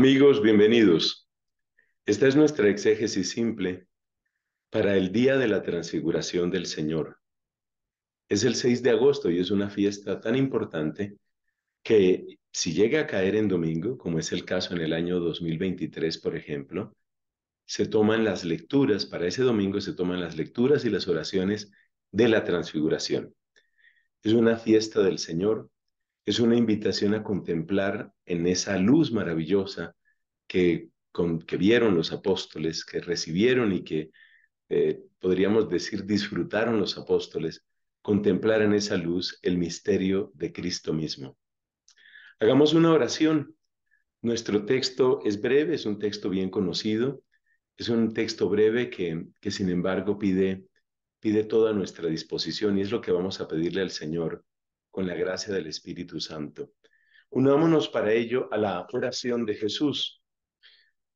Amigos, bienvenidos. Esta es nuestra exégesis simple para el día de la transfiguración del Señor. Es el 6 de agosto y es una fiesta tan importante que si llega a caer en domingo, como es el caso en el año 2023, por ejemplo, se toman las lecturas, para ese domingo se toman las lecturas y las oraciones de la transfiguración. Es una fiesta del Señor es una invitación a contemplar en esa luz maravillosa que, con, que vieron los apóstoles, que recibieron y que eh, podríamos decir disfrutaron los apóstoles, contemplar en esa luz el misterio de Cristo mismo. Hagamos una oración. Nuestro texto es breve, es un texto bien conocido, es un texto breve que, que sin embargo pide, pide toda nuestra disposición y es lo que vamos a pedirle al Señor con la gracia del Espíritu Santo. Unámonos para ello a la oración de Jesús.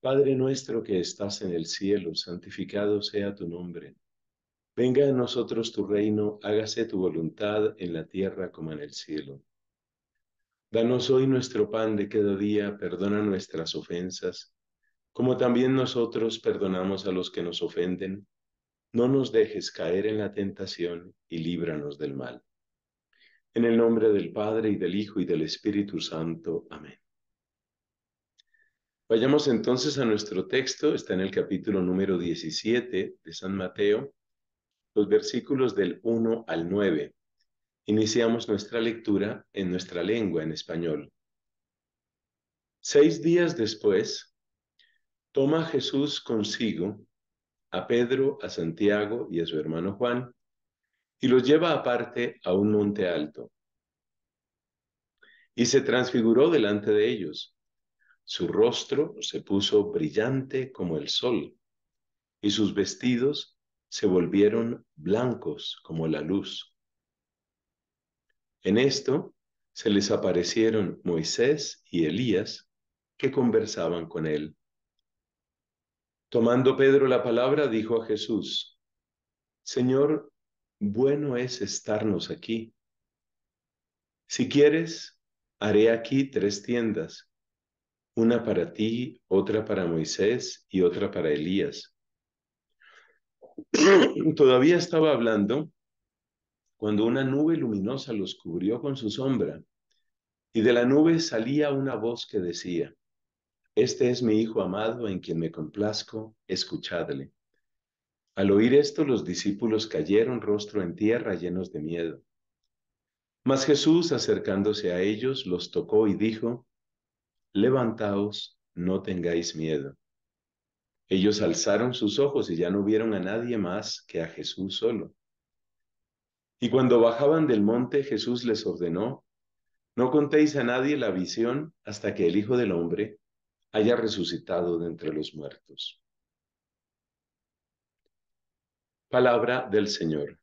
Padre nuestro que estás en el cielo, santificado sea tu nombre. Venga a nosotros tu reino, hágase tu voluntad en la tierra como en el cielo. Danos hoy nuestro pan de cada día, perdona nuestras ofensas, como también nosotros perdonamos a los que nos ofenden. No nos dejes caer en la tentación y líbranos del mal. En el nombre del Padre y del Hijo y del Espíritu Santo. Amén. Vayamos entonces a nuestro texto, está en el capítulo número 17 de San Mateo, los versículos del 1 al 9. Iniciamos nuestra lectura en nuestra lengua, en español. Seis días después, toma Jesús consigo a Pedro, a Santiago y a su hermano Juan, y los lleva aparte a un monte alto. Y se transfiguró delante de ellos. Su rostro se puso brillante como el sol, y sus vestidos se volvieron blancos como la luz. En esto se les aparecieron Moisés y Elías, que conversaban con él. Tomando Pedro la palabra, dijo a Jesús, Señor, bueno es estarnos aquí. Si quieres, haré aquí tres tiendas, una para ti, otra para Moisés y otra para Elías. Todavía estaba hablando cuando una nube luminosa los cubrió con su sombra y de la nube salía una voz que decía, Este es mi Hijo amado en quien me complazco, escuchadle. Al oír esto, los discípulos cayeron rostro en tierra llenos de miedo. Mas Jesús, acercándose a ellos, los tocó y dijo, Levantaos, no tengáis miedo. Ellos alzaron sus ojos y ya no vieron a nadie más que a Jesús solo. Y cuando bajaban del monte, Jesús les ordenó, No contéis a nadie la visión hasta que el Hijo del Hombre haya resucitado de entre los muertos. Palabra del Señor.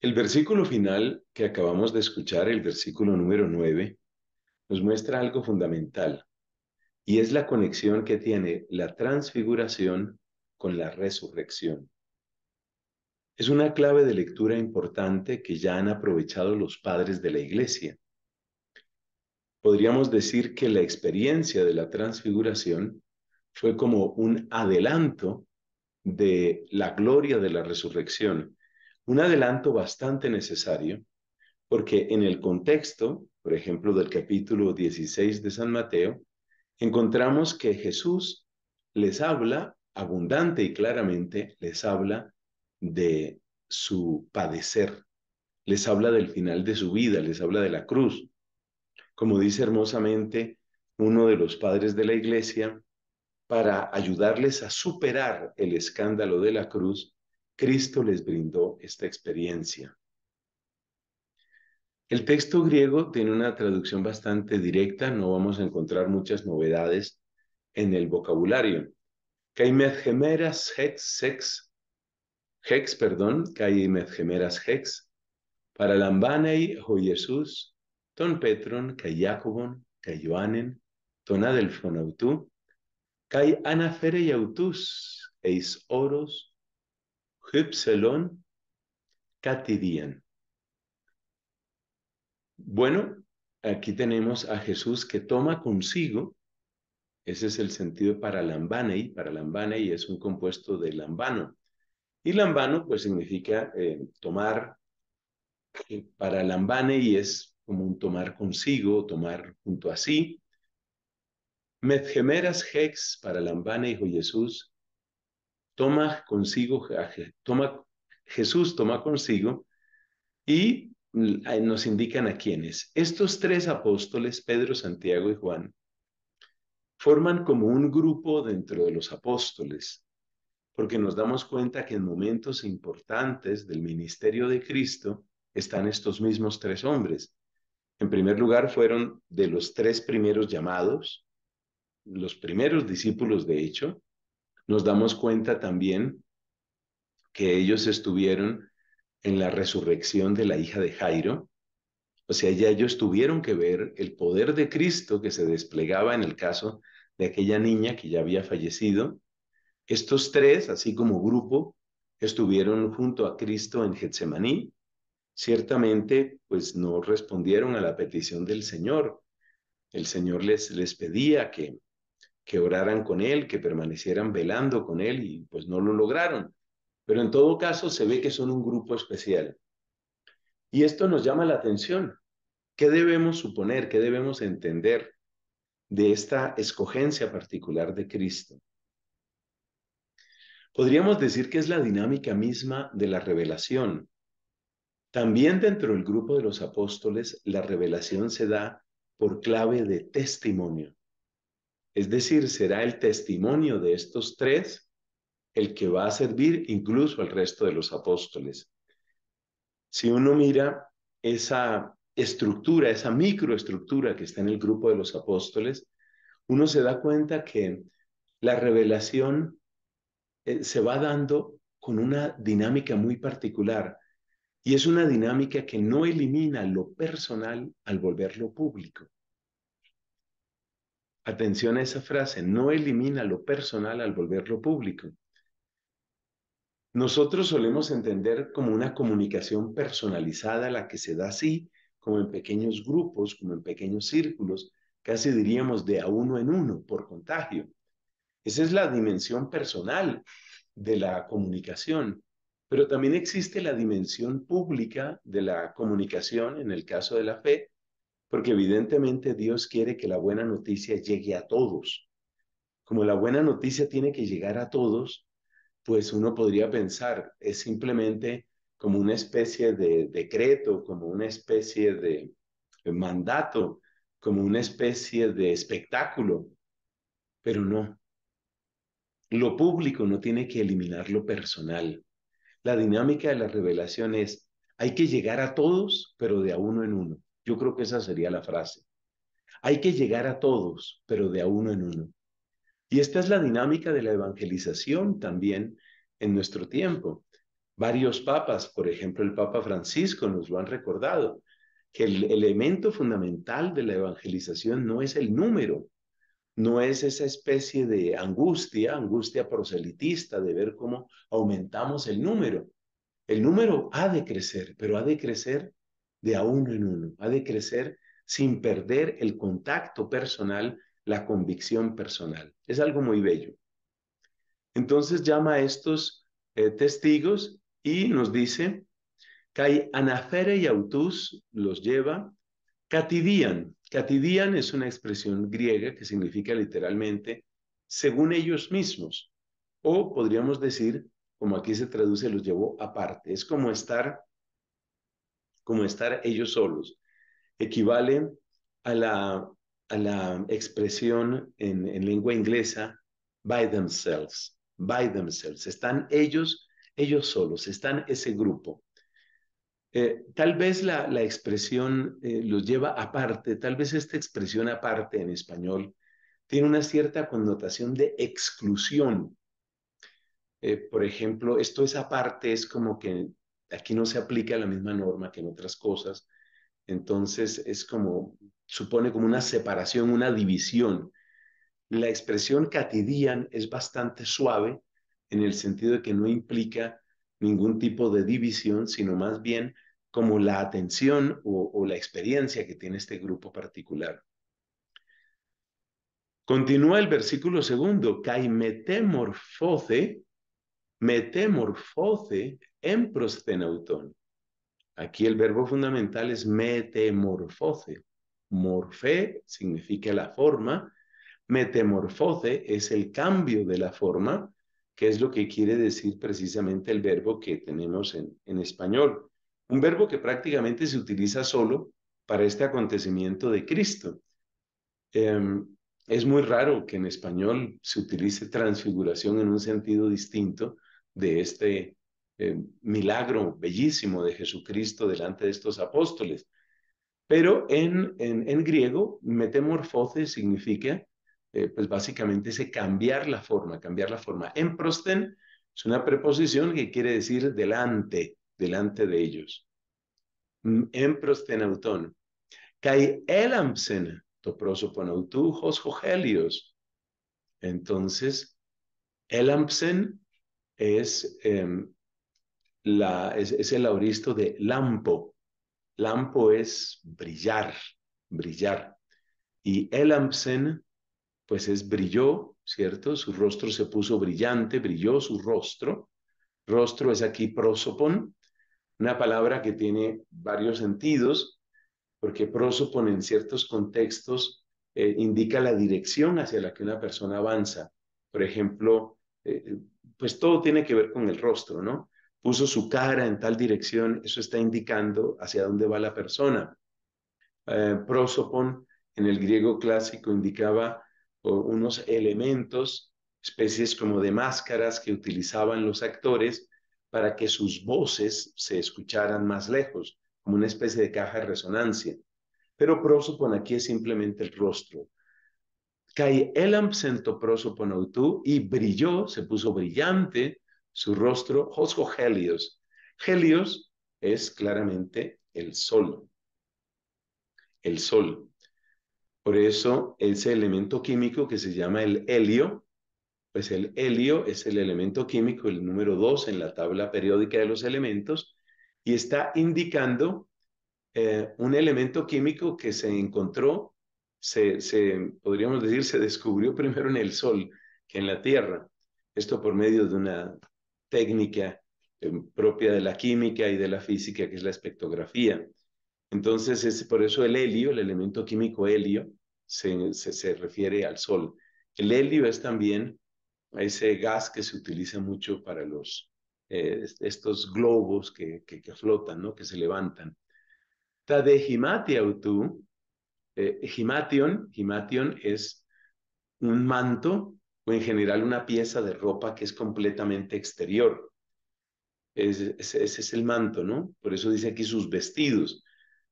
El versículo final que acabamos de escuchar, el versículo número 9, nos muestra algo fundamental y es la conexión que tiene la transfiguración con la resurrección. Es una clave de lectura importante que ya han aprovechado los padres de la iglesia. Podríamos decir que la experiencia de la transfiguración fue como un adelanto de la gloria de la resurrección. Un adelanto bastante necesario porque en el contexto, por ejemplo, del capítulo 16 de San Mateo, encontramos que Jesús les habla abundante y claramente, les habla de su padecer, les habla del final de su vida, les habla de la cruz. Como dice hermosamente uno de los padres de la iglesia, para ayudarles a superar el escándalo de la cruz, Cristo les brindó esta experiencia. El texto griego tiene una traducción bastante directa, no vamos a encontrar muchas novedades en el vocabulario. Kai hex, hex, hex, perdón, hex, para lambanei ton petron, ton Kai anafere autus eis oros hüpselon catidian. Bueno, aquí tenemos a Jesús que toma consigo, ese es el sentido para lambanei, para lambanei es un compuesto de lambano. Y lambano pues significa eh, tomar, para lambanei es como un tomar consigo, tomar junto a sí, Medgemeras Hex para Lambana, hijo Jesús, toma consigo, toma, Jesús toma consigo y eh, nos indican a quiénes. Estos tres apóstoles, Pedro, Santiago y Juan, forman como un grupo dentro de los apóstoles, porque nos damos cuenta que en momentos importantes del ministerio de Cristo están estos mismos tres hombres. En primer lugar, fueron de los tres primeros llamados, los primeros discípulos, de hecho, nos damos cuenta también que ellos estuvieron en la resurrección de la hija de Jairo. O sea, ya ellos tuvieron que ver el poder de Cristo que se desplegaba en el caso de aquella niña que ya había fallecido. Estos tres, así como grupo, estuvieron junto a Cristo en Getsemaní. Ciertamente, pues no respondieron a la petición del Señor. El Señor les, les pedía que que oraran con él, que permanecieran velando con él y pues no lo lograron. Pero en todo caso se ve que son un grupo especial. Y esto nos llama la atención. ¿Qué debemos suponer? ¿Qué debemos entender de esta escogencia particular de Cristo? Podríamos decir que es la dinámica misma de la revelación. También dentro del grupo de los apóstoles, la revelación se da por clave de testimonio. Es decir, será el testimonio de estos tres el que va a servir incluso al resto de los apóstoles. Si uno mira esa estructura, esa microestructura que está en el grupo de los apóstoles, uno se da cuenta que la revelación eh, se va dando con una dinámica muy particular y es una dinámica que no elimina lo personal al volverlo público. Atención a esa frase, no elimina lo personal al volverlo público. Nosotros solemos entender como una comunicación personalizada la que se da así, como en pequeños grupos, como en pequeños círculos, casi diríamos de a uno en uno por contagio. Esa es la dimensión personal de la comunicación, pero también existe la dimensión pública de la comunicación en el caso de la fe, porque evidentemente Dios quiere que la buena noticia llegue a todos. Como la buena noticia tiene que llegar a todos, pues uno podría pensar, es simplemente como una especie de decreto, como una especie de mandato, como una especie de espectáculo, pero no. Lo público no tiene que eliminar lo personal. La dinámica de la revelación es, hay que llegar a todos, pero de a uno en uno. Yo creo que esa sería la frase. Hay que llegar a todos, pero de a uno en uno. Y esta es la dinámica de la evangelización también en nuestro tiempo. Varios papas, por ejemplo el Papa Francisco, nos lo han recordado, que el elemento fundamental de la evangelización no es el número, no es esa especie de angustia, angustia proselitista de ver cómo aumentamos el número. El número ha de crecer, pero ha de crecer de a uno en uno, ha de crecer sin perder el contacto personal, la convicción personal. Es algo muy bello. Entonces llama a estos eh, testigos y nos dice, que Anafere y Autus los lleva, Catidian. Catidian es una expresión griega que significa literalmente según ellos mismos, o podríamos decir, como aquí se traduce, los llevó aparte. Es como estar como estar ellos solos. Equivale a la, a la expresión en, lengua inglesa by themselves, by themselves. Están ellos, ellos solos, están ese grupo. Eh, tal vez la, la expresión eh, los lleva aparte, tal vez esta expresión aparte en español tiene una cierta connotación de exclusión. Eh, por ejemplo, esto es aparte, es como que aquí no se aplica la misma norma que en otras cosas. Entonces es como, supone como una separación, una división. La expresión catidian es bastante suave en el sentido de que no implica ningún tipo de división, sino más bien como la atención o, la experiencia que tiene este grupo particular. Continúa el versículo segundo, kai metemorfose, metemorfose en prostenautón, Aquí el verbo fundamental es metemorfose. Morfe significa la forma, metemorfose es el cambio de la forma, que es lo que quiere decir precisamente el verbo que tenemos en, español. Un verbo que prácticamente se utiliza solo para este acontecimiento de Cristo. Em, es muy raro que en español se utilice transfiguración en un sentido distinto de este eh, milagro bellísimo de Jesucristo delante de estos apóstoles. Pero en, en, griego, metemorfose significa, eh, pues básicamente, ese cambiar la forma, cambiar la forma. En prosten es una preposición que quiere decir delante, delante de ellos. Mm, en prostenauton Kai elamsen toprosoponautu hos Entonces, elamsen es em, es, el auristo de lampo. Lampo es brillar, brillar. Y Elamsen, pues es brilló, ¿cierto? Su rostro se puso brillante, brilló su rostro. Rostro es aquí prosopon, una palabra que tiene varios sentidos, porque prosopon en ciertos contextos eh, indica la dirección hacia la que una persona avanza. Por ejemplo, eh, eh, pues todo tiene que ver con el rostro, ¿no? puso su cara en tal dirección, eso está indicando hacia dónde va la persona. Eh, prosopon en el griego clásico indicaba unos elementos, especies como de máscaras que utilizaban los actores para que sus voces se escucharan más lejos, como una especie de caja de resonancia. Pero prosopon aquí es simplemente el rostro. Kai el prosopon autú y brilló, se puso brillante su rostro, Josco Helios. Helios es claramente el sol, el sol. Por eso ese elemento químico que se llama el helio, pues el helio es el elemento químico, el número dos en la tabla periódica de los elementos, y está indicando eh, un elemento químico que se encontró, se, podríamos decir, se descubrió primero en el Sol que en la Tierra. Esto por medio de una técnica eh, propia de la química y de la física, que es la espectrografía. Entonces, es por eso el helio, el elemento químico helio, se, refiere al Sol. El helio es también ese gas que se utiliza mucho para los, eh, estos globos que, que, flotan, ¿no? que se levantan. Tadehimatiautu, eh, himation, himation es un manto o en general una pieza de ropa que es completamente exterior. Ese, es el manto, ¿no? Por eso dice aquí sus vestidos.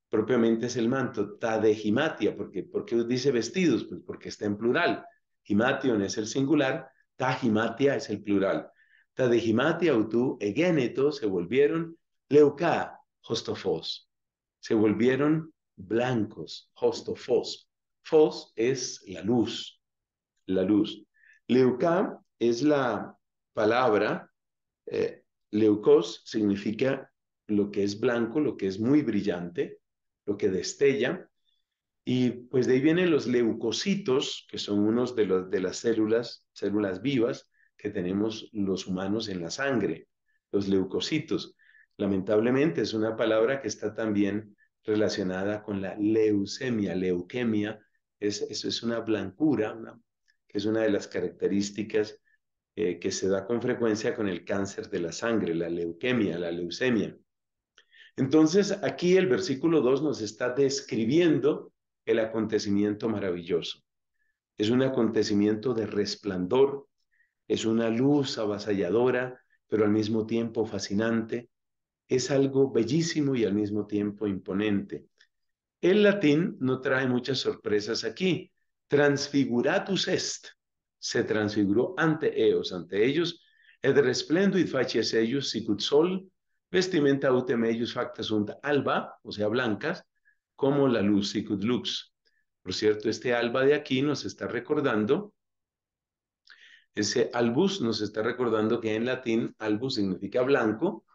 Propiamente es el manto, tadehimatia, porque ¿por qué dice vestidos? Pues porque está en plural. Himation es el singular, tajimatia es el plural. Tadehimatia, utu egeneto, se volvieron leuca, hostofos. Se volvieron blancos, hostofos. Fos es la luz, la luz. Leucá es la palabra, eh, leucos significa lo que es blanco, lo que es muy brillante, lo que destella, y pues de ahí vienen los leucocitos, que son unos de, los, de las células, células vivas que tenemos los humanos en la sangre, los leucocitos. Lamentablemente es una palabra que está también relacionada con la leucemia, leuquemia, eso es, una blancura, una es una de las características eh, que se da con frecuencia con el cáncer de la sangre, la leuquemia, la leucemia. Entonces, aquí el versículo 2 nos está describiendo el acontecimiento maravilloso. Es un acontecimiento de resplandor, es una luz avasalladora, pero al mismo tiempo fascinante. Es algo bellísimo y al mismo tiempo imponente. El latín no trae muchas sorpresas aquí transfiguratus est, se transfiguró ante ellos, ante ellos, et resplendit facies ellos sicut sol, vestimenta utem ellos facta sunt alba, o sea, blancas, como la luz sicut lux. Por cierto, este alba de aquí nos está recordando, ese albus nos está recordando que en latín albus significa blanco,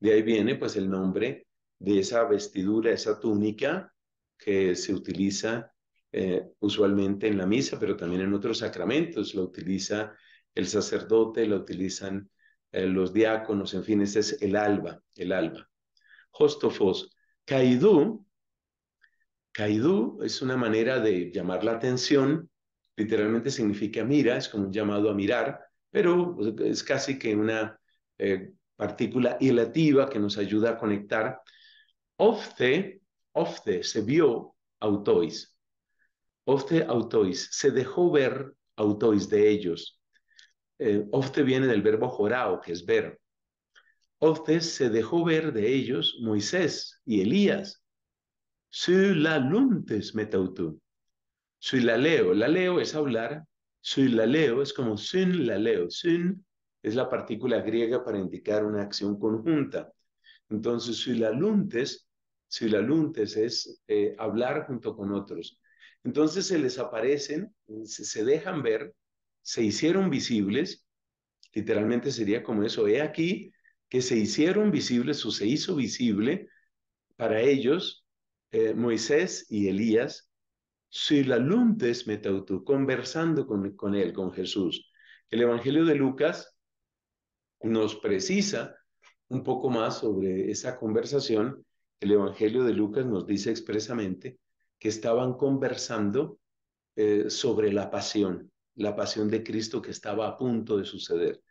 de ahí viene pues el nombre de esa vestidura, esa túnica que se utiliza eh, usualmente en la misa, pero también en otros sacramentos. Lo utiliza el sacerdote, lo utilizan eh, los diáconos, en fin, ese es el alba, el alba. Hostofos. Caidú, caidú es una manera de llamar la atención, literalmente significa mira, es como un llamado a mirar, pero es casi que una eh, partícula ilativa que nos ayuda a conectar. Ofte, ofte, se vio autois. Ofte autois, se dejó ver autois de ellos. Eh, ofte viene del verbo jorao, que es ver. Ofte se dejó ver de ellos Moisés y Elías. la metautú. La leo es hablar. Suilaleo es como sin leo. Sin es la partícula griega para indicar una acción conjunta. Entonces, la luntes es eh, hablar junto con otros. Entonces se les aparecen, se, dejan ver, se hicieron visibles, literalmente sería como eso, he aquí que se hicieron visibles o se hizo visible para ellos eh, Moisés y Elías, Silaluntes metautú, conversando con él, con Jesús. El Evangelio de Lucas nos precisa un poco más sobre esa conversación. El Evangelio de Lucas nos dice expresamente, que estaban conversando eh, sobre la pasión, la pasión de Cristo que estaba a punto de suceder.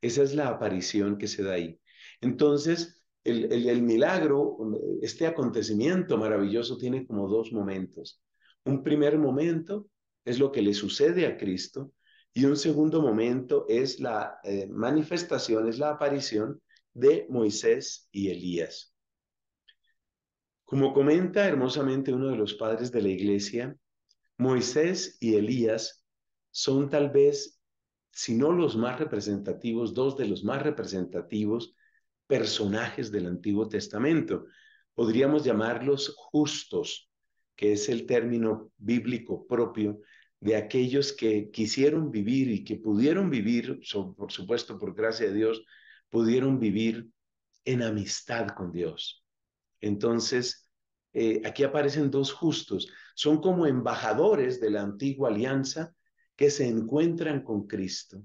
Esa es la aparición que se da ahí. Entonces, el, milagro, eh, este acontecimiento maravilloso tiene como dos momentos. Un primer momento es lo que le sucede a Cristo y un segundo momento es la eh, manifestación, es la aparición de Moisés y Elías. Como comenta hermosamente uno de los padres de la iglesia, Moisés y Elías son tal vez, si no los más representativos, dos de los más representativos personajes del Antiguo Testamento. Podríamos llamarlos justos, que es el término bíblico propio de aquellos que quisieron vivir y que pudieron vivir, por supuesto, por gracia de Dios, pudieron vivir en amistad con Dios, entonces, eh, aquí aparecen dos justos. Son como embajadores de la antigua alianza que se encuentran con Cristo.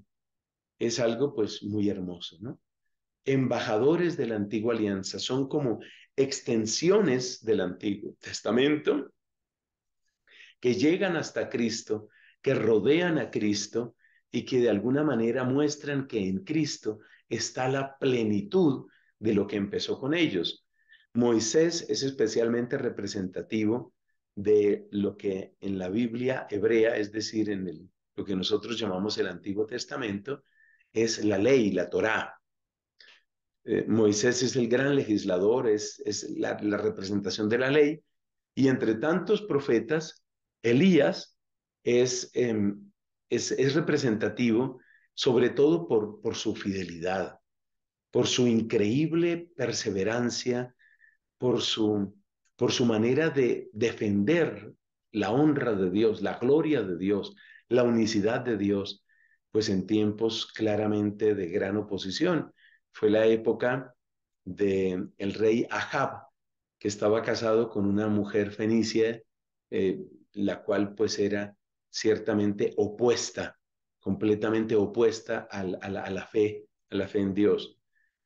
Es algo pues muy hermoso, ¿no? Embajadores de la antigua alianza, son como extensiones del Antiguo Testamento que llegan hasta Cristo, que rodean a Cristo y que de alguna manera muestran que en Cristo está la plenitud de lo que empezó con ellos. Moisés es especialmente representativo de lo que en la Biblia hebrea, es decir, en lo que nosotros llamamos el Antiguo Testamento, es la ley, la Torá. Eh, Moisés es el gran legislador, es, la, representación de la ley, y entre tantos profetas, Elías em, es, es, representativo sobre todo por, por su fidelidad, por su increíble perseverancia por su, por su manera de defender la honra de Dios, la gloria de Dios, la unicidad de Dios, pues en tiempos claramente de gran oposición. Fue la época de el rey Ahab, que estaba casado con una mujer fenicia, eh, la cual pues era ciertamente opuesta, completamente opuesta a, la, fe, a la fe en Dios.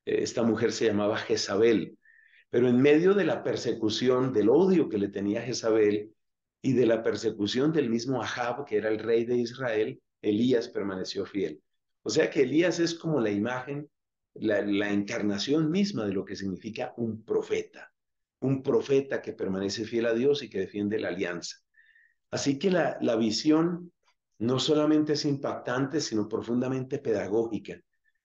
Eh, esta mujer se llamaba Jezabel, pero en medio de la persecución, del odio que le tenía Jezabel y de la persecución del mismo Ahab, que era el rey de Israel, Elías permaneció fiel. O sea que Elías es como la imagen, la, encarnación misma de lo que significa un profeta. Un profeta que permanece fiel a Dios y que defiende la alianza. Así que la, la visión no solamente es impactante, sino profundamente pedagógica,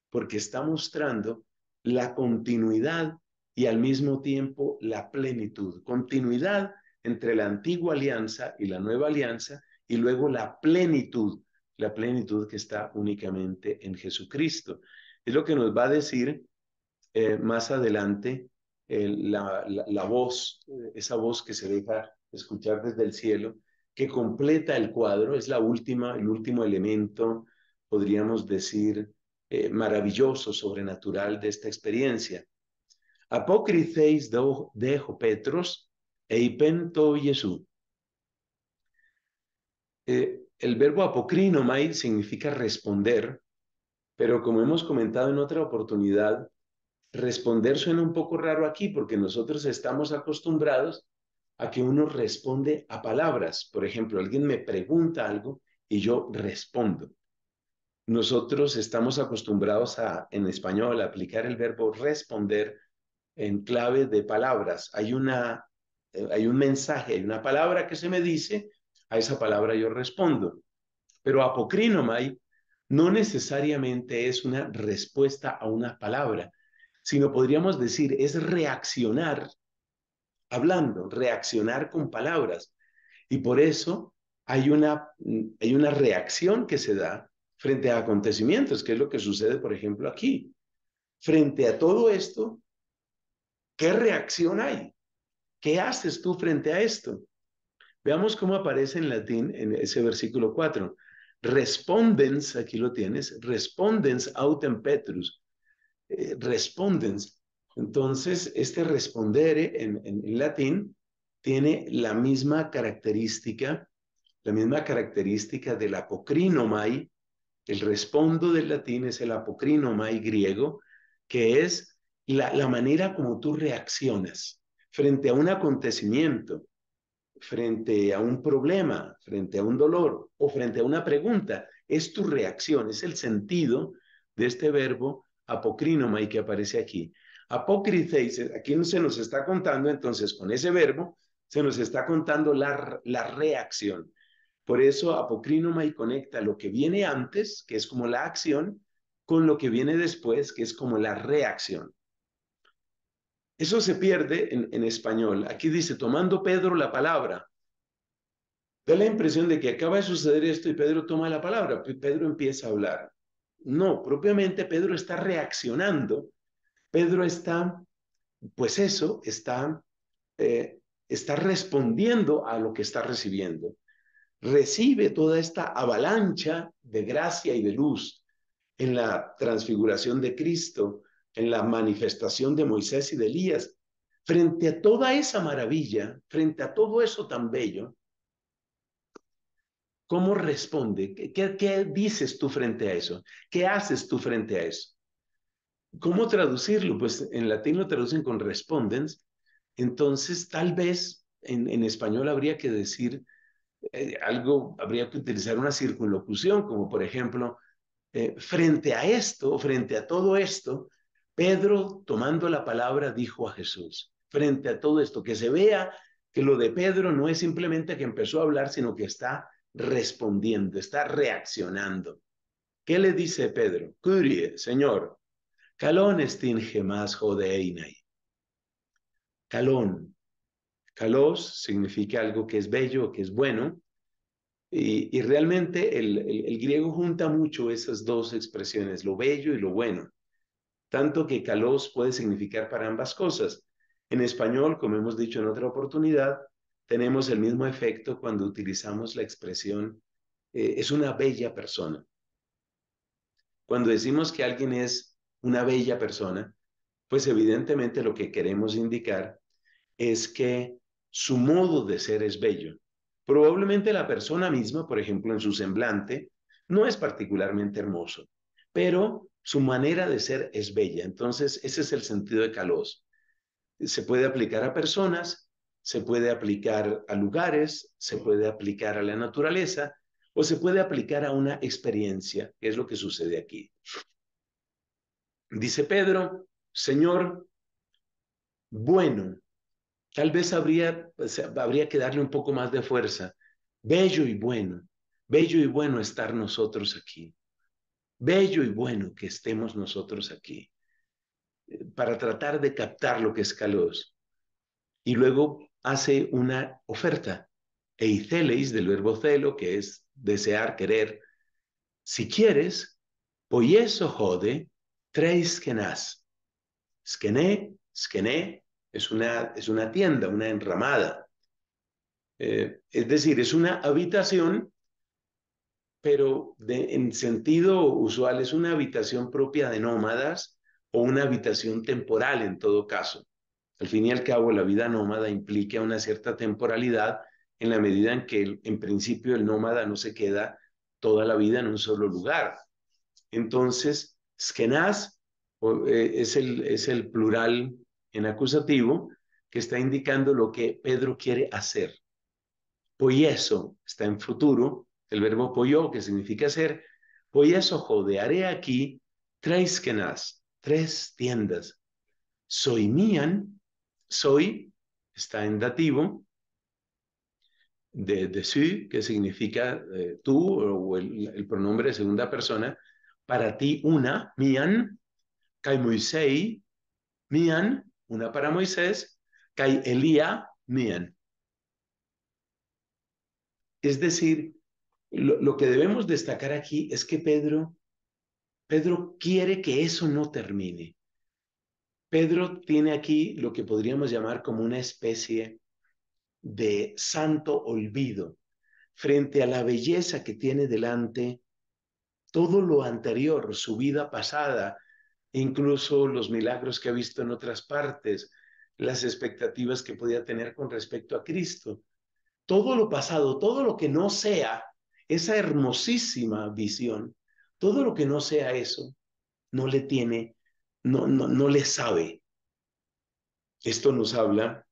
porque está mostrando la continuidad y al mismo tiempo la plenitud, continuidad entre la antigua alianza y la nueva alianza y luego la plenitud, la plenitud que está únicamente en Jesucristo. Es lo que nos va a decir eh, más adelante la, voz, eh, esa voz que se deja escuchar desde el cielo, que completa el cuadro, es la última, el último elemento, podríamos decir, eh, maravilloso, sobrenatural de esta experiencia dejo Petros e eh, el verbo apocrinomai significa responder, pero como hemos comentado en otra oportunidad, responder suena un poco raro aquí porque nosotros estamos acostumbrados a que uno responde a palabras. Por ejemplo, alguien me pregunta algo y yo respondo. Nosotros estamos acostumbrados a, en español, a aplicar el verbo responder en clave de palabras. Hay, una, eh, hay un mensaje, hay una palabra que se me dice, a esa palabra yo respondo. Pero apocrinomai no necesariamente es una respuesta a una palabra, sino podríamos decir es reaccionar hablando, reaccionar con palabras. Y por eso hay una, mm, hay una reacción que se da frente a acontecimientos, que es lo que sucede, por ejemplo, aquí. Frente a todo esto, ¿Qué reacción hay? ¿Qué haces tú frente a esto? Veamos cómo aparece en latín en ese versículo 4. Respondens, aquí lo tienes, respondens autem petrus. Eh, respondens. Entonces, este responder en, en latín tiene la misma característica, la misma característica del apocrinomai. El respondo del latín es el apocrinomai griego, que es la, manera como tú reaccionas frente a un acontecimiento, frente a un problema, frente a un dolor o frente a una pregunta. Es tu reacción, es el sentido de este verbo apocrínoma y que aparece aquí. Apócriteis, aquí se nos está contando entonces con ese verbo, se nos está contando la, reacción. Por eso apocrínoma y conecta lo que viene antes, que es como la acción, con lo que viene después, que es como la reacción. Eso se pierde en, español. Aquí dice, tomando Pedro la palabra. Da la impresión de que acaba de suceder esto y Pedro toma la palabra. Pedro empieza a hablar. No, propiamente Pedro está reaccionando. Pedro está, pues eso, está, eh, está respondiendo a lo que está recibiendo. Recibe toda esta avalancha de gracia y de luz en la transfiguración de Cristo, en la manifestación de Moisés y de Elías. Frente a toda esa maravilla, frente a todo eso tan bello, ¿cómo responde? ¿Qué, dices tú frente a eso? ¿Qué haces tú frente a eso? ¿Cómo traducirlo? Pues en latín lo traducen con respondens. Entonces, tal vez en, español habría que decir eh, algo, habría que utilizar una circunlocución, como por ejemplo, eh, frente a esto, frente a todo esto, Pedro, tomando la palabra, dijo a Jesús, frente a todo esto, que se vea que lo de Pedro no es simplemente que empezó a hablar, sino que está respondiendo, está reaccionando. ¿Qué le dice Pedro? Curie, Señor, calón estinge más jodeinai. E calón. Calos significa algo que es bello, que es bueno. Y, realmente el griego junta mucho esas dos expresiones, lo bello y lo bueno tanto que calos puede significar para ambas cosas. En español, como hemos dicho en otra oportunidad, tenemos el mismo efecto cuando utilizamos la expresión eh, es una bella persona. Cuando decimos que alguien es una bella persona, pues evidentemente lo que queremos indicar es que su modo de ser es bello. Probablemente la persona misma, por ejemplo, en su semblante, no es particularmente hermoso, pero su manera de ser es bella. Entonces, ese es el sentido de Calos. Se puede aplicar a personas, se puede aplicar a lugares, se puede aplicar a la naturaleza o se puede aplicar a una experiencia, que es lo que sucede aquí. Dice Pedro, Señor, bueno, tal vez habría, habría que darle un poco más de fuerza. Bello y bueno, bello y bueno estar nosotros aquí bello y bueno que estemos nosotros aquí eh, para tratar de captar lo que es Calos. Y luego hace una oferta, eiceleis del verbo celo, que es desear, querer. Si quieres, poieso jode, tres skenas Skené, es una, es una tienda, una enramada. Eh, es decir, es una habitación pero en sentido usual es una habitación propia de nómadas o una habitación temporal en todo caso. Al fin y al cabo, la vida nómada implica una cierta temporalidad en la medida en que, en principio, el nómada no se queda toda la vida en un solo lugar. Entonces, skenaz eh, es el, es el plural en acusativo que está indicando lo que Pedro quiere hacer. eso está en futuro el verbo pollo, que significa ser. ojo de haré aquí tres kenas, tres tiendas. Soy mían, soy, está en dativo, de, de su, que significa eh, tú, o el, pronombre de segunda persona, para ti una, mían. kai Moisei, mían. una para Moisés, kai Elía, mían. Es decir, lo, que debemos destacar aquí es que Pedro, Pedro quiere que eso no termine. Pedro tiene aquí lo que podríamos llamar como una especie de santo olvido frente a la belleza que tiene delante todo lo anterior, su vida pasada, incluso los milagros que ha visto en otras partes, las expectativas que podía tener con respecto a Cristo. Todo lo pasado, todo lo que no sea esa hermosísima visión, todo lo que no sea eso, no le tiene, no, no, le sabe. Esto nos habla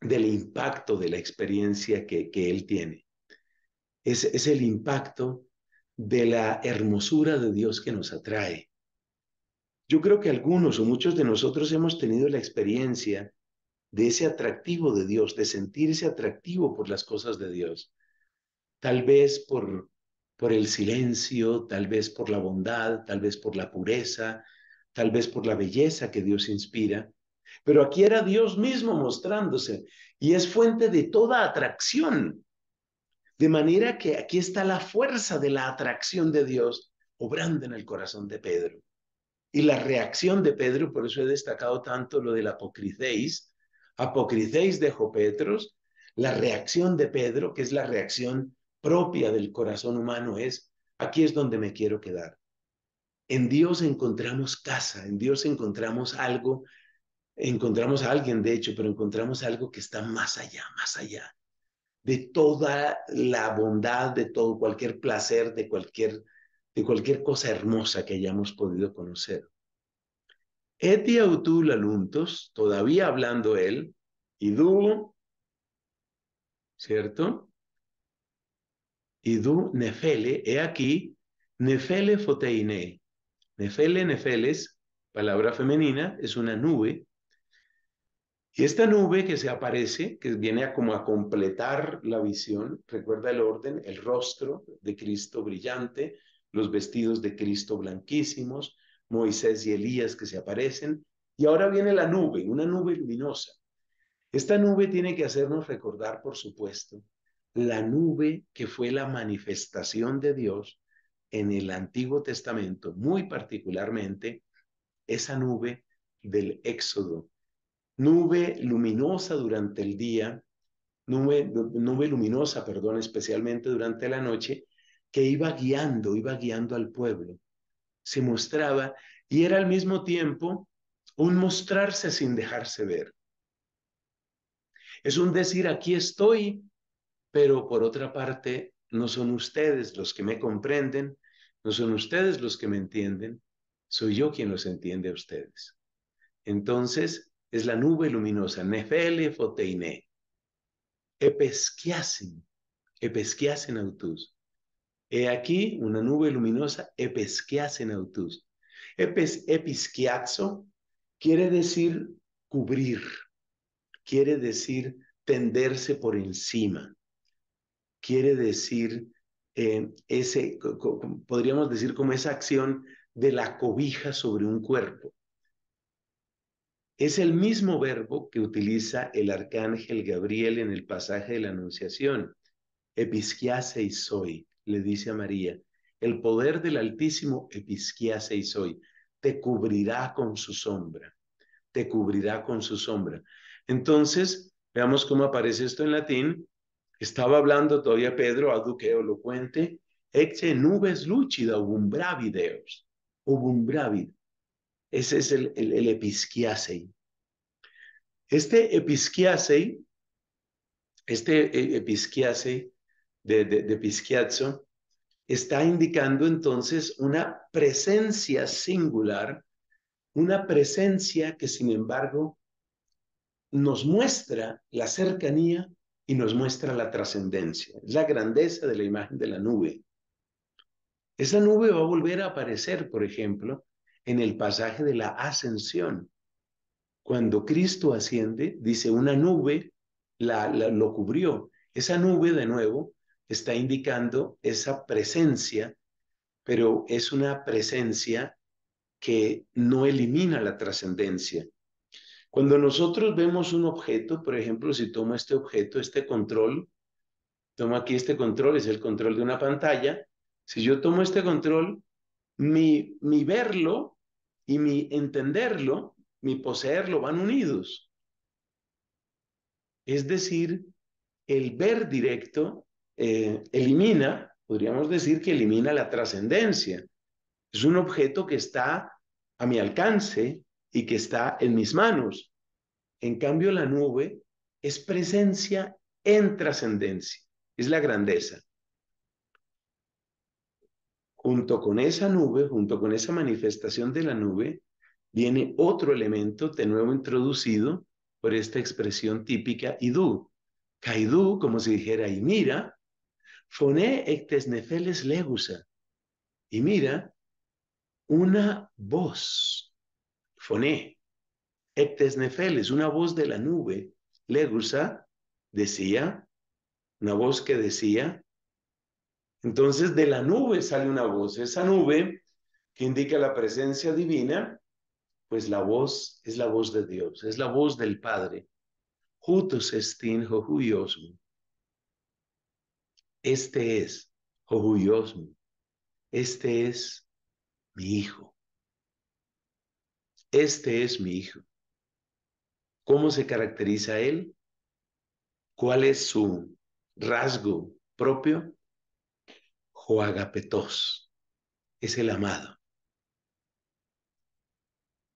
del impacto de la experiencia que, él tiene. Es, es el impacto de la hermosura de Dios que nos atrae. Yo creo que algunos o muchos de nosotros hemos tenido la experiencia de ese atractivo de Dios, de sentirse atractivo por las cosas de Dios tal vez por, por el silencio, tal vez por la bondad, tal vez por la pureza, tal vez por la belleza que Dios inspira. Pero aquí era Dios mismo mostrándose y es fuente de toda atracción. De manera que aquí está la fuerza de la atracción de Dios obrando en el corazón de Pedro. Y la reacción de Pedro, por eso he destacado tanto lo del apocriceis, apocriceis de Jopetros, la reacción de Pedro, que es la reacción propia del corazón humano es, aquí es donde me quiero quedar. En Dios encontramos casa, en Dios encontramos algo, encontramos a alguien de hecho, pero encontramos algo que está más allá, más allá de toda la bondad, de todo cualquier placer, de cualquier, de cualquier cosa hermosa que hayamos podido conocer. Eti autul aluntos, todavía hablando él, y du, ¿cierto? du nefele, he aquí, nefele Foteinei. Nefele, nefeles, palabra femenina, es una nube. Y esta nube que se aparece, que viene como a completar la visión, recuerda el orden, el rostro de Cristo brillante, los vestidos de Cristo blanquísimos, Moisés y Elías que se aparecen, y ahora viene la nube, una nube luminosa. Esta nube tiene que hacernos recordar, por supuesto, la nube que fue la manifestación de Dios en el Antiguo Testamento, muy particularmente esa nube del Éxodo, nube luminosa durante el día, nube, luminosa, perdón, especialmente durante la noche, que iba guiando, iba guiando al pueblo, se mostraba y era al mismo tiempo un mostrarse sin dejarse ver. Es un decir, aquí estoy, pero por otra parte, no son ustedes los que me comprenden, no son ustedes los que me entienden, soy yo quien los entiende a ustedes. Entonces, es la nube luminosa, nefele Foteine, epesquiasen, epesquiasen autus. He aquí una nube luminosa, epesquiasen autus. Epes, episquiazo quiere decir cubrir, quiere decir tenderse por encima quiere decir eh, ese, podríamos decir como esa acción de la cobija sobre un cuerpo. Es el mismo verbo que utiliza el arcángel Gabriel en el pasaje de la Anunciación. Episquiase y le dice a María. El poder del Altísimo, episquiase y te cubrirá con su sombra. Te cubrirá con su sombra. Entonces, veamos cómo aparece esto en latín. Estaba hablando todavía Pedro, a duque elocuente, exe nubes lúcida, bravideos, Deus, Ese es el, el, Este episquiasei, este eh, episquiasei de, de, está indicando entonces una presencia singular, una presencia que sin embargo nos muestra la cercanía y nos muestra la trascendencia, la grandeza de la imagen de la nube. Esa nube va a volver a aparecer, por ejemplo, en el pasaje de la ascensión. Cuando Cristo asciende, dice, una nube la, lo cubrió. Esa nube, de nuevo, está indicando esa presencia, pero es una presencia que no elimina la trascendencia, cuando nosotros vemos un objeto, por ejemplo, si tomo este objeto, este control, tomo aquí este control, es el control de una pantalla, si yo tomo este control, mi, verlo y mi entenderlo, mi poseerlo van unidos. Es decir, el ver directo eh, elimina, podríamos decir que elimina la trascendencia. Es un objeto que está a mi alcance, y que está en mis manos. En cambio, la nube es presencia en trascendencia, es la grandeza. Junto con esa nube, junto con esa manifestación de la nube, viene otro elemento de nuevo introducido por esta expresión típica idú. Kaidú, como si dijera, y mira, foné ectesnefeles legusa. Y mira, una voz Foné, nefeles, una voz de la nube, Legusa, decía, una voz que decía. Entonces de la nube sale una voz, esa nube que indica la presencia divina, pues la voz es la voz de Dios, es la voz del Padre. Jutos estin johuyosmo. Este es johuyosmo. Este es mi hijo este es mi hijo. ¿Cómo se caracteriza él? ¿Cuál es su rasgo propio? Joagapetos, es el amado.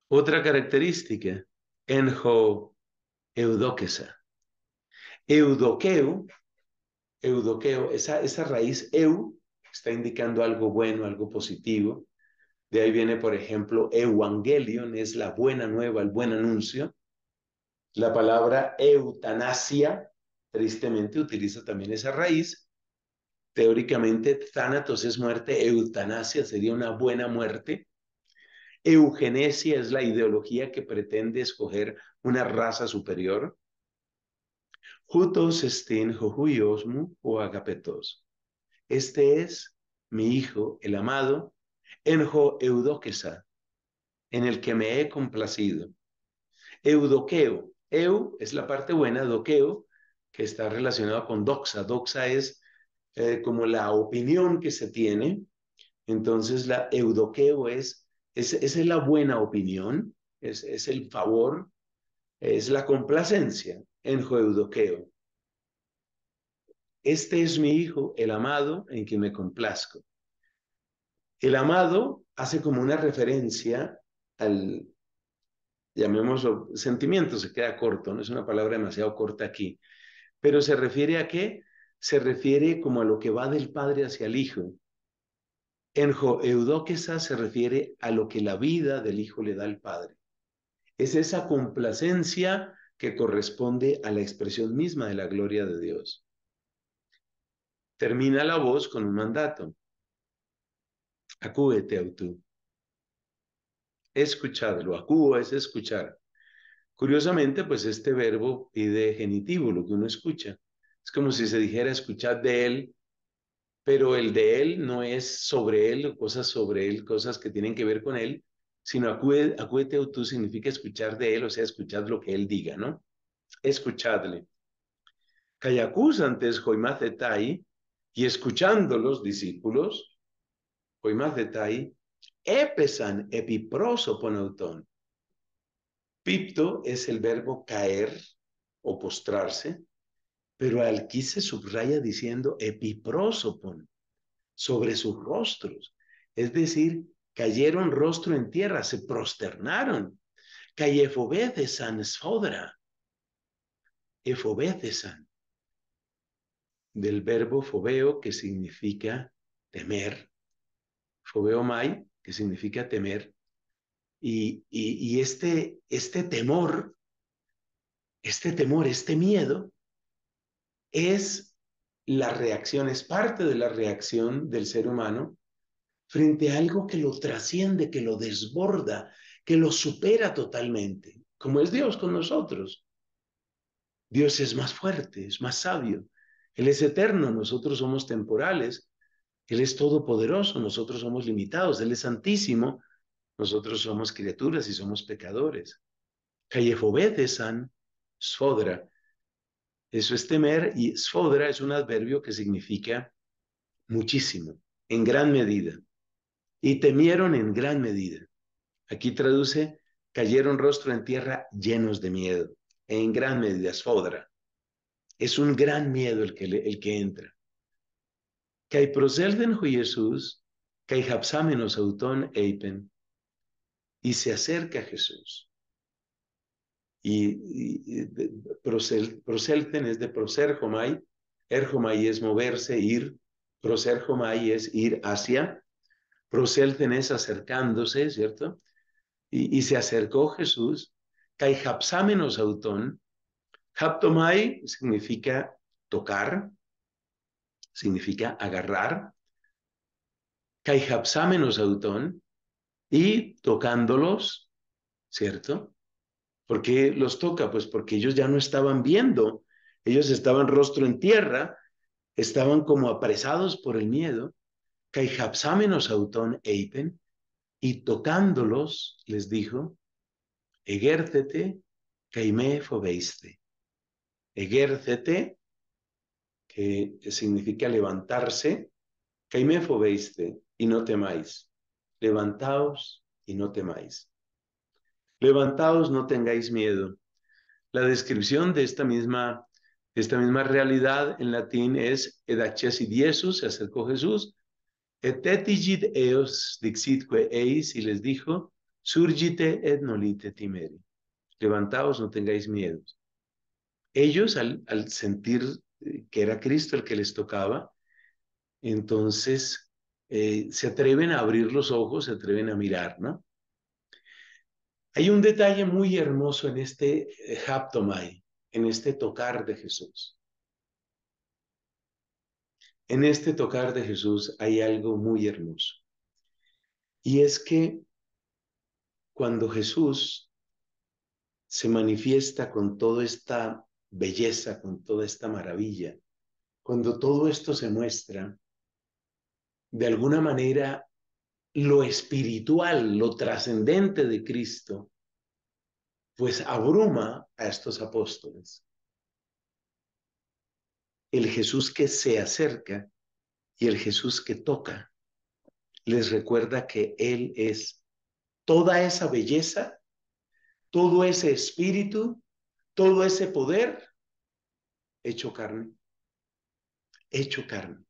Otra característica, enjo eudoquesa. Eudoqueo, eudoqueo, esa, esa raíz eu está indicando algo bueno, algo positivo. De ahí viene, por ejemplo, evangelion, es la buena nueva, el buen anuncio. La palabra eutanasia, tristemente, utiliza también esa raíz. Teóricamente, thanatos es muerte, eutanasia sería una buena muerte. Eugenesia es la ideología que pretende escoger una raza superior. Jutos estin jojuyosmu o agapetos. Este es mi hijo, el amado, enjo eudoquesa, en el que me he complacido. Eudoqueo, eu es la parte buena, doqueo, que está relacionado con doxa. Doxa es eh, como la opinión que se tiene. Entonces, la eudoqueo es, esa es la buena opinión, es, es el favor, es la complacencia, enjo eudoqueo. Este es mi hijo, el amado, en quien me complazco. El amado hace como una referencia al, llamémoslo, sentimiento, se queda corto, no es una palabra demasiado corta aquí, pero se refiere a qué? Se refiere como a lo que va del padre hacia el hijo. En Eudoquesa se refiere a lo que la vida del hijo le da al padre. Es esa complacencia que corresponde a la expresión misma de la gloria de Dios. Termina la voz con un mandato. Acúbete, Autú. Escucharlo, tú es escuchar. Curiosamente, pues este verbo pide genitivo, lo que uno escucha. Es como si se dijera escuchad de él, pero el de él no es sobre él cosas sobre él, cosas que tienen que ver con él, sino acúete tú significa escuchar de él, o sea, escuchad lo que él diga, ¿no? Escuchadle. Cayacús antes joimacetai, y escuchando los discípulos, Hoy más detalle, epesan, epiprosopon, Pipto es el verbo caer o postrarse, pero aquí se subraya diciendo epiprosopon, sobre sus rostros. Es decir, cayeron rostro en tierra, se prosternaron. Cayefobedesan sfodra. Efobécesan, Del verbo fobeo que significa temer, Fobeomai, que significa temer, y, este, este temor, este temor, este miedo, es la reacción, es parte de la reacción del ser humano frente a algo que lo trasciende, que lo desborda, que lo supera totalmente, como es Dios con nosotros. Dios es más fuerte, es más sabio, Él es eterno, nosotros somos temporales, él es todopoderoso, nosotros somos limitados, Él es santísimo, nosotros somos criaturas y somos pecadores. san sfodra. Eso es temer y sfodra es un adverbio que significa muchísimo, en gran medida. Y temieron en gran medida. Aquí traduce, cayeron rostro en tierra llenos de miedo, en gran medida, sfodra. Es un gran miedo el que, el que entra kai proselden hu Jesús, kai hapsamenos auton eipen, y se acerca a Jesús. Y, y, es de proserjomai, erjomai es moverse, ir, proserjomai es ir hacia, proselten es acercándose, ¿cierto? Y, y se acercó Jesús, kai hapsamenos auton, haptomai significa tocar, significa agarrar, caihapsámenos autón, y tocándolos, ¿cierto? ¿Por qué los toca? Pues porque ellos ya no estaban viendo, ellos estaban rostro en tierra, estaban como apresados por el miedo. caihapsámenos autón eipen, y tocándolos les dijo, egércete, caime fobeiste, que significa levantarse, veiste y no temáis. Levantaos y no temáis. Levantaos, no tengáis miedo. La descripción de esta misma, esta misma realidad en latín es diesus, se acercó Jesús, etetigit eos dixitque eis, y les dijo, surgite et nolite timeri. Levantaos, no tengáis miedo. Ellos al, al sentir eh, que era Cristo el que les tocaba, entonces eh, se atreven a abrir los ojos, se atreven a mirar, ¿no? Hay un detalle muy hermoso en este eh, haptomai, en este tocar de Jesús. En este tocar de Jesús hay algo muy hermoso. Y es que cuando Jesús se manifiesta con toda esta belleza, con toda esta maravilla. Cuando todo esto se muestra, de alguna manera lo espiritual, lo trascendente de Cristo, pues abruma a estos apóstoles. El Jesús que se acerca y el Jesús que toca les recuerda que Él es toda esa belleza, todo ese espíritu todo ese poder hecho carne. Hecho carne.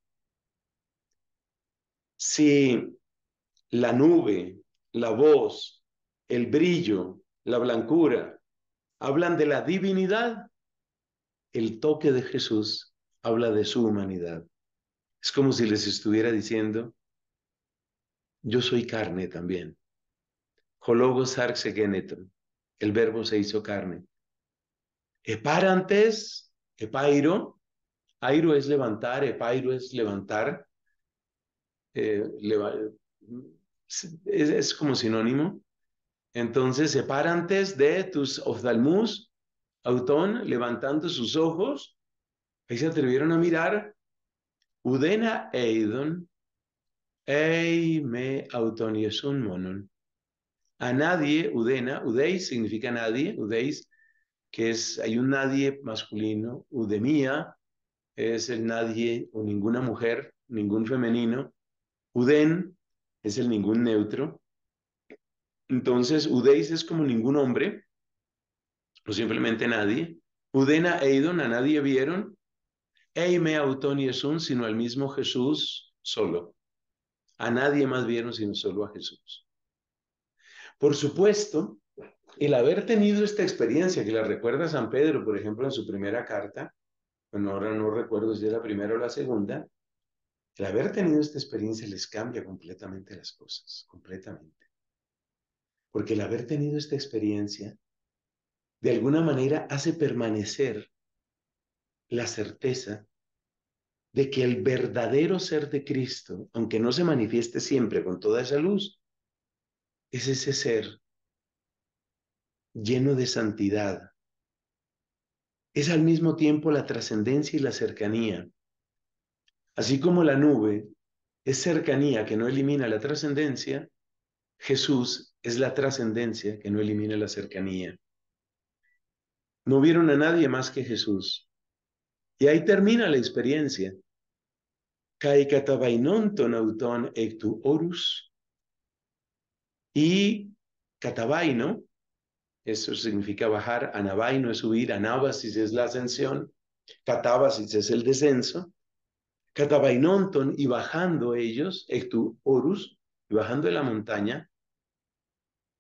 Si la nube, la voz, el brillo, la blancura hablan de la divinidad, el toque de Jesús habla de su humanidad. Es como si les estuviera diciendo, yo soy carne también. Hologos el verbo se hizo carne. Eparantes, epairo. Airo es levantar, epairo es levantar. Eh, es, como sinónimo. Entonces, eparantes de tus ofdalmus, autón, levantando sus ojos, ahí se atrevieron a mirar, udena eidon, eime autón y monon. A nadie, udena, udeis significa nadie, udeis que es, hay un nadie masculino, Udemía es el nadie o ninguna mujer, ningún femenino, Uden es el ningún neutro. Entonces, Udeis es como ningún hombre, o simplemente nadie. Udena e Eidon, a nadie vieron. Eime autoniesun sino al mismo Jesús solo. A nadie más vieron, sino solo a Jesús. Por supuesto, el haber tenido esta experiencia que la recuerda San Pedro, por ejemplo, en su primera carta, bueno, ahora no recuerdo si es la primera o la segunda, el haber tenido esta experiencia les cambia completamente las cosas, completamente. Porque el haber tenido esta experiencia, de alguna manera, hace permanecer la certeza de que el verdadero ser de Cristo, aunque no se manifieste siempre con toda esa luz, es ese ser lleno de santidad. Es al mismo tiempo la trascendencia y la cercanía. Así como la nube es cercanía que no elimina la trascendencia, Jesús es la trascendencia que no elimina la cercanía. No vieron a nadie más que Jesús. Y ahí termina la experiencia. y auton ectu Y catabaino eso significa bajar. a no es subir. anabasis es la ascensión. Catábasis es el descenso. Catabainonton y bajando ellos, Ectu Horus, y bajando de la montaña.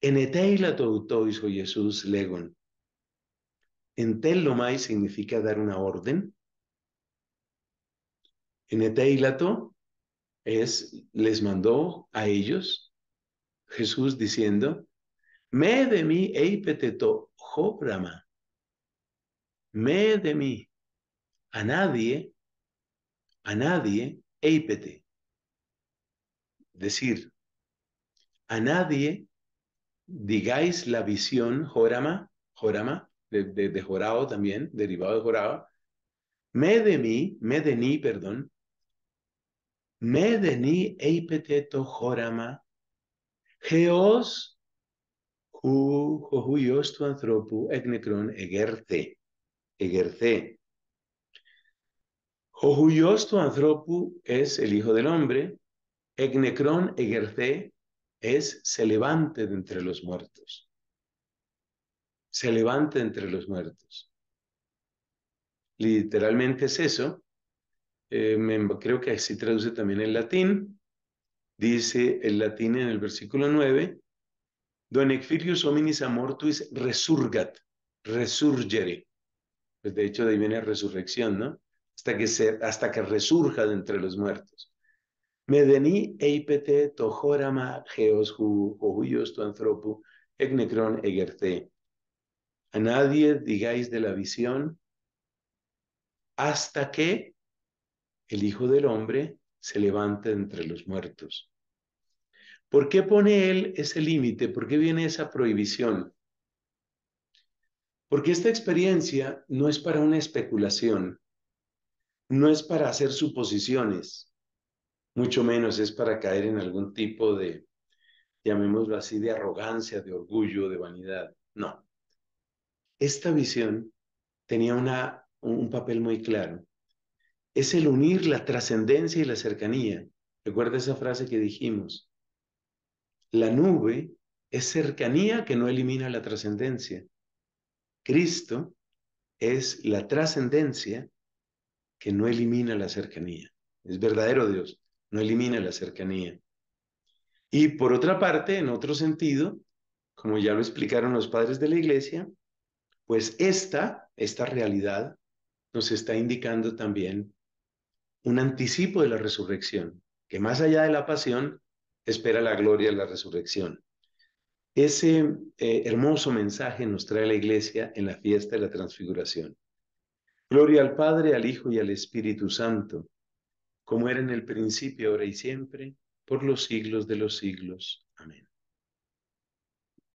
Eneteilato toutois o Jesús legon. telomai significa dar una orden. Eneteilato es, les mandó a ellos Jesús diciendo, me de mí eipeteto jorama. Me de mí. A nadie, a nadie, eipete. Decir, a nadie digáis la visión jorama, jorama, de, de, también, derivado de jorao. Me de mí, me de ni, perdón. Me de ni eipeteto jorama. Geos Uh antropu του ανθρώπου Egerce. es el hijo del hombre, egnecron Egerce es se levante de entre los muertos. Se levante entre los muertos. Literalmente es eso. Eh, creo que así traduce también el latín. Dice el latín en el versículo 9, Don ecfilius hominis amortuis resurgat, resurgere. Pues de hecho de ahí viene resurrección, ¿no? Hasta que, se, hasta que resurja de entre los muertos. Medeni eipete tojorama geos to anthropu egnecron egerte. A nadie digáis de la visión hasta que el Hijo del Hombre se levante entre los muertos. ¿Por qué pone él ese límite? ¿Por qué viene esa prohibición? Porque esta experiencia no es para una especulación, no es para hacer suposiciones, mucho menos es para caer en algún tipo de, llamémoslo así, de arrogancia, de orgullo, de vanidad. No. Esta visión tenía una, un papel muy claro. Es el unir la trascendencia y la cercanía. Recuerda esa frase que dijimos. La nube es cercanía que no elimina la trascendencia. Cristo es la trascendencia que no elimina la cercanía. Es verdadero Dios, no elimina la cercanía. Y por otra parte, en otro sentido, como ya lo explicaron los padres de la iglesia, pues esta, esta realidad nos está indicando también un anticipo de la resurrección, que más allá de la pasión espera la gloria de la resurrección. Ese eh, hermoso mensaje nos trae la iglesia en la fiesta de la transfiguración. Gloria al Padre, al Hijo y al Espíritu Santo, como era en el principio, ahora y siempre, por los siglos de los siglos. Amén.